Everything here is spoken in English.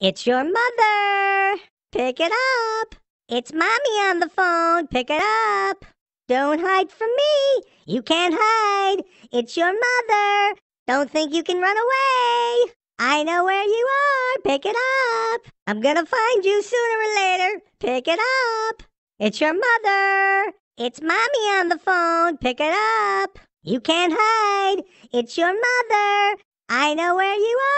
It's your mother. Pick it up. It's mommy on the phone. Pick it up. Don't hide from me. You can't hide. It's your mother. Don't think you can run away. I know where you are. Pick it up. I'm going to find you sooner or later. Pick it up. It's your mother. It's mommy on the phone. Pick it up. You can't hide. It's your mother. I know where you are.